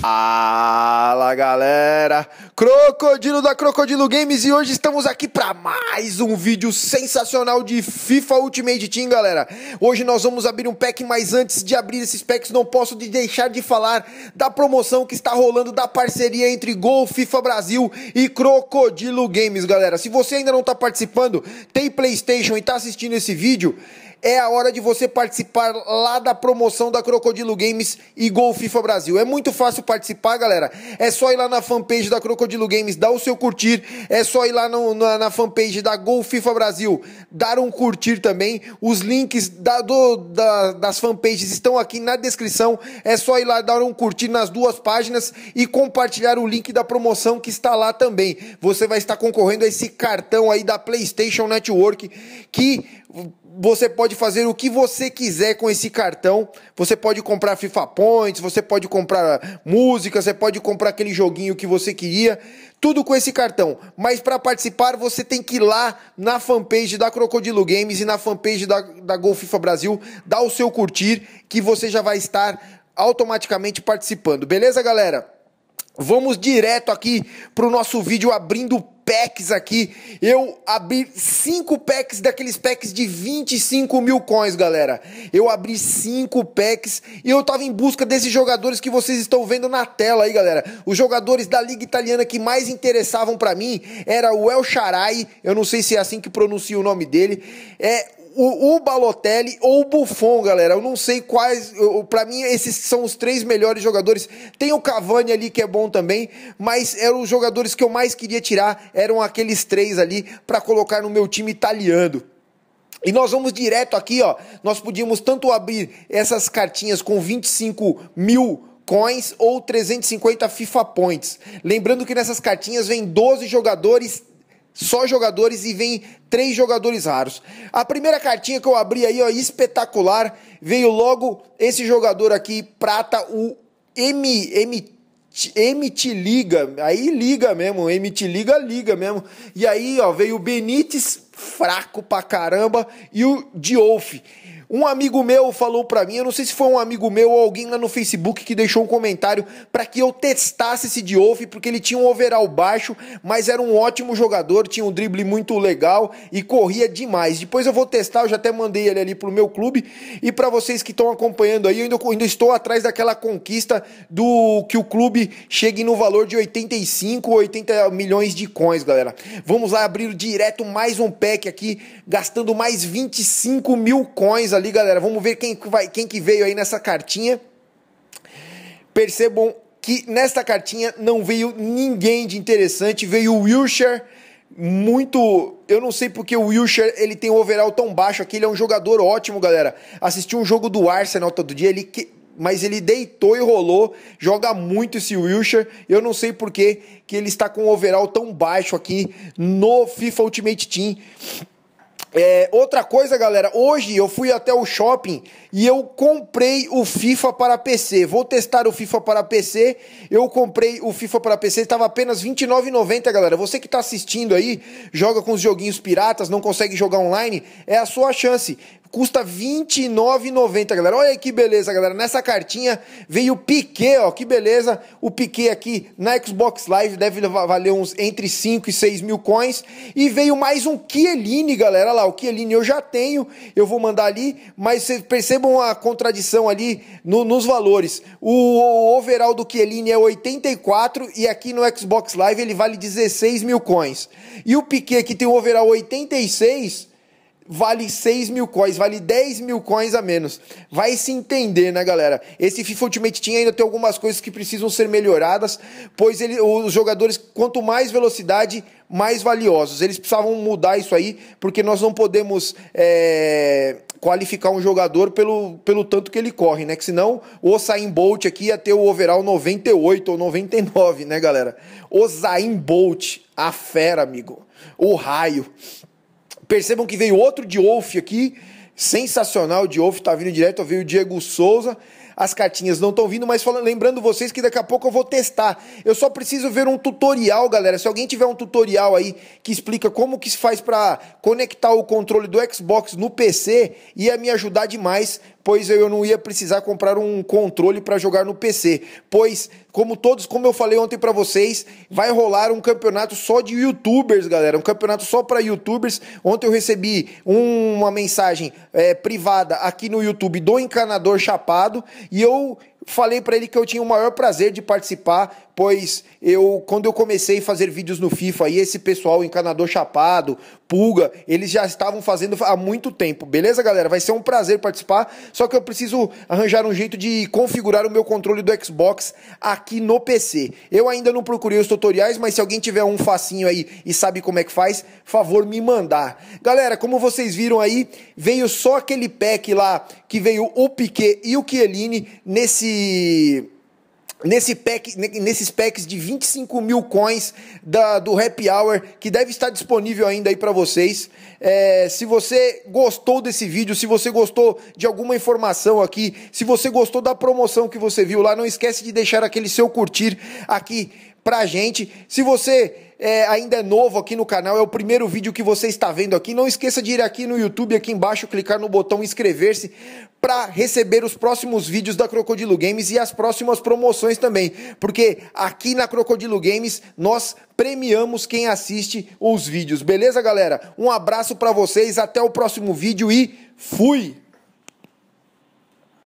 Fala galera, Crocodilo da Crocodilo Games e hoje estamos aqui para mais um vídeo sensacional de FIFA Ultimate Team, galera. Hoje nós vamos abrir um pack, mas antes de abrir esses packs não posso deixar de falar da promoção que está rolando da parceria entre Gol FIFA Brasil e Crocodilo Games, galera. Se você ainda não está participando, tem PlayStation e está assistindo esse vídeo, é a hora de você participar lá da promoção da Crocodilo Games e Gol FIFA Brasil. É muito fácil participar, galera. É só ir lá na fanpage da Crocodilo Games, dar o seu curtir. É só ir lá no, na, na, fanpage da Gol FIFA Brasil, dar um curtir também. Os links da, do, da, das fanpages estão aqui na descrição. É só ir lá dar um curtir nas duas páginas e compartilhar o link da promoção que está lá também. Você vai estar concorrendo a esse cartão aí da PlayStation Network que você pode fazer o que você quiser com esse cartão. Você pode comprar FIFA Points, você pode comprar música, você pode comprar aquele joguinho que você queria. Tudo com esse cartão. Mas para participar, você tem que ir lá na fanpage da Crocodilo Games e na fanpage da, da Gol FIFA Brasil, dar o seu curtir, que você já vai estar automaticamente participando. Beleza, galera? Vamos direto aqui para o nosso vídeo abrindo packs aqui. Eu abri cinco packs daqueles packs de 25 mil coins, galera. Eu abri cinco packs e eu tava em busca desses jogadores que vocês estão vendo na tela aí, galera. Os jogadores da Liga Italiana que mais interessavam para mim era o El Sharai, eu não sei se é assim que pronuncia o nome dele. É o, o Balotelli ou o Buffon, galera. Eu não sei quais. Para mim, esses são os três melhores jogadores. Tem o Cavani ali que é bom também, mas eram os jogadores que eu mais queria tirar. Eram aqueles três ali para colocar no meu time italiano. E nós vamos direto aqui, ó. Nós podíamos tanto abrir essas cartinhas com 25 mil coins ou 350 FIFA points. Lembrando que nessas cartinhas vem 12 jogadores só jogadores e vem três jogadores raros. A primeira cartinha que eu abri aí, ó, espetacular, veio logo esse jogador aqui, prata, o M, M MT Liga, aí liga mesmo, MT Liga, liga mesmo. E aí, ó, veio o Benítez, fraco pra caramba, e o Diolf. Um amigo meu falou para mim, eu não sei se foi um amigo meu ou alguém lá no Facebook que deixou um comentário para que eu testasse esse Diouf, porque ele tinha um overall baixo, mas era um ótimo jogador, tinha um drible muito legal e corria demais. Depois eu vou testar, eu já até mandei ele ali pro meu clube. E para vocês que estão acompanhando aí, eu ainda, ainda, estou atrás daquela conquista do que o clube chegue no valor de 85 80 milhões de coins, galera. Vamos lá abrir direto mais um pé moleque aqui gastando mais 25 mil coins ali, galera. Vamos ver quem, vai, quem que veio aí nessa cartinha. Percebam que nesta cartinha não veio ninguém de interessante, veio o Wilshire muito. Eu não sei porque o Wilshire ele tem um overall tão baixo aqui. Ele é um jogador ótimo, galera. Assisti um jogo do Arsenal todo dia. Ele que mas ele deitou e rolou, joga muito esse Wilshire. Eu não sei por que ele está com um overall tão baixo aqui no FIFA Ultimate Team. É, outra coisa, galera, hoje eu fui até o shopping e eu comprei o FIFA para PC. Vou testar o FIFA para PC. Eu comprei o FIFA para PC, estava apenas R$ 29,90, galera. Você que está assistindo aí, joga com os joguinhos piratas, não consegue jogar online, é a sua chance. Custa R$29,90, galera. Olha que beleza, galera. Nessa cartinha veio o Piquet, ó. Que beleza. O Piquet aqui na Xbox Live deve valer uns entre 5 e 6 mil coins. E veio mais um Kieline, galera. Olha lá, o Kieline eu já tenho. Eu vou mandar ali. Mas vocês percebam a contradição ali no, nos valores. O, o overall do Kieline é 84 e aqui no Xbox Live ele vale 16 mil coins. E o Piquet que tem o overall 86 vale 6 mil coins, vale 10 mil coins a menos. Vai se entender, né, galera? Esse FIFA Ultimate Team ainda tem algumas coisas que precisam ser melhoradas, pois ele, os jogadores, quanto mais velocidade, mais valiosos. Eles precisavam mudar isso aí, porque nós não podemos é, qualificar um jogador pelo, pelo tanto que ele corre, né? Que senão o Sain Bolt aqui ia ter o overall 98 ou 99, né, galera? O Bolt, a fera, amigo. O raio. Percebam que veio outro de Wolf aqui. Sensacional, De Diouf está vindo direto, veio o Diego Souza. As cartinhas não estão vindo, mas falando, lembrando vocês que daqui a pouco eu vou testar. Eu só preciso ver um tutorial, galera. Se alguém tiver um tutorial aí que explica como que se faz para conectar o controle do Xbox no PC, ia me ajudar demais pois eu não ia precisar comprar um controle para jogar no PC. Pois, como todos, como eu falei ontem para vocês, vai rolar um campeonato só de youtubers, galera. Um campeonato só para youtubers. Ontem eu recebi um, uma mensagem é, privada aqui no YouTube do encanador chapado e eu falei para ele que eu tinha o maior prazer de participar, pois eu quando eu comecei a fazer vídeos no FIFA aí esse pessoal encanador chapado, pulga, eles já estavam fazendo há muito tempo. Beleza, galera? Vai ser um prazer participar, só que eu preciso arranjar um jeito de configurar o meu controle do Xbox aqui no PC. Eu ainda não procurei os tutoriais, mas se alguém tiver um facinho aí e sabe como é que faz, favor me mandar. Galera, como vocês viram aí, veio só aquele pack lá que veio o Piquet e o Chiellini nesse nesse pack, nesses packs de 25 mil coins da, do Happy Hour, que deve estar disponível ainda aí para vocês. É, se você gostou desse vídeo, se você gostou de alguma informação aqui, se você gostou da promoção que você viu lá, não esquece de deixar aquele seu curtir aqui pra gente. Se você é, ainda é novo aqui no canal, é o primeiro vídeo que você está vendo aqui, não esqueça de ir aqui no YouTube, aqui embaixo, clicar no botão inscrever-se para receber os próximos vídeos da Crocodilo Games e as próximas promoções também, porque aqui na Crocodilo Games nós premiamos quem assiste os vídeos, beleza galera? Um abraço para vocês, até o próximo vídeo e fui!